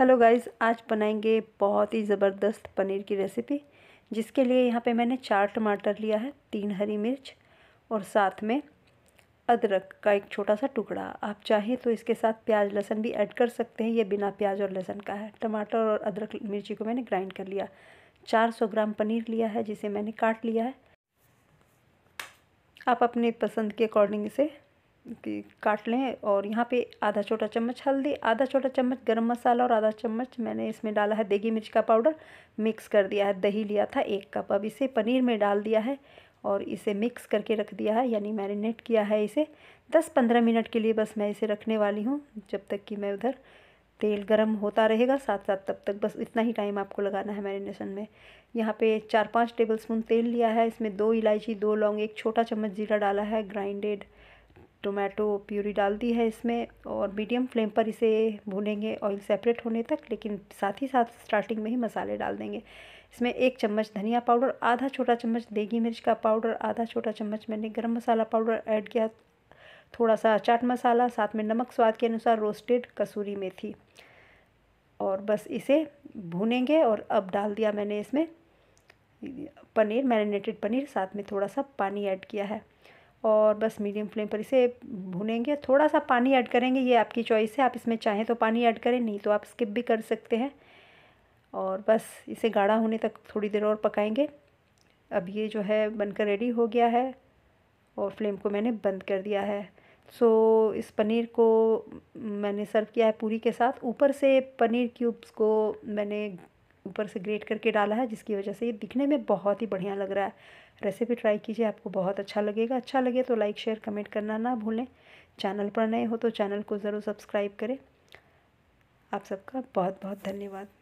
hello guys आज बनाएंगे बहुत ही ज़बरदस्त पनीर की रेसिपी जिसके लिए यहाँ पे मैंने चार टमाटर लिया है तीन हरी मिर्च और साथ में अदरक का एक छोटा सा टुकड़ा आप चाहें तो इसके साथ प्याज लहसुन भी ऐड कर सकते हैं ये बिना प्याज और लहसुन का है टमाटर और अदरक मिर्ची को मैंने ग्राइंड कर लिया सौ ग्राम पनीर लिया है जिसे मैंने काट लिया है आप अपने पसंद के अकॉर्डिंग इसे काट लें और यहाँ पे आधा छोटा चम्मच हल्दी आधा छोटा चम्मच गरम मसाला और आधा चम्मच मैंने इसमें डाला है देगी मिर्च का पाउडर मिक्स कर दिया है दही लिया था एक कप अब इसे पनीर में डाल दिया है और इसे मिक्स करके रख दिया है यानी मैरिनेट किया है इसे दस पंद्रह मिनट के लिए बस मैं इसे रखने वाली हूँ जब तक कि मैं उधर तेल गर्म होता रहेगा साथ साथ तब तक बस इतना ही टाइम आपको लगाना है मैरिनेशन में यहाँ पे चार पाँच टेबल स्पून तेल लिया है इसमें दो इलायची दो लौंग एक छोटा चम्मच जीरा डाला है ग्राइंडेड टोमेटो प्यूरी डाल दी है इसमें और मीडियम फ्लेम पर इसे भूनेंगे ऑयल सेपरेट होने तक लेकिन साथ ही साथ स्टार्टिंग में ही मसाले डाल देंगे इसमें एक चम्मच धनिया पाउडर आधा छोटा चम्मच देगी मिर्च का पाउडर आधा छोटा चम्मच मैंने गरम मसाला पाउडर ऐड किया थोड़ा सा चाट मसाला साथ में नमक स्वाद के अनुसार रोस्टेड कसूरी मेथी और बस इसे भूनेंगे और अब डाल दिया मैंने इसमें पनीर मैरिनेटेड पनीर साथ में थोड़ा सा पानी ऐड किया है और बस मीडियम फ्लेम पर इसे भुनेंगे थोड़ा सा पानी ऐड करेंगे ये आपकी चॉइस है आप इसमें चाहें तो पानी ऐड करें नहीं तो आप स्किप भी कर सकते हैं और बस इसे गाढ़ा होने तक थोड़ी देर और पकाएंगे अब ये जो है बनकर रेडी हो गया है और फ्लेम को मैंने बंद कर दिया है सो so, इस पनीर को मैंने सर्व किया है पूरी के साथ ऊपर से पनीर क्यूब्स को मैंने ऊपर से ग्रेट करके डाला है जिसकी वजह से ये दिखने में बहुत ही बढ़िया लग रहा है रेसिपी ट्राई कीजिए आपको बहुत अच्छा लगेगा अच्छा लगे तो लाइक शेयर कमेंट करना ना भूलें चैनल पर नए हो तो चैनल को ज़रूर सब्सक्राइब करें आप सबका बहुत बहुत धन्यवाद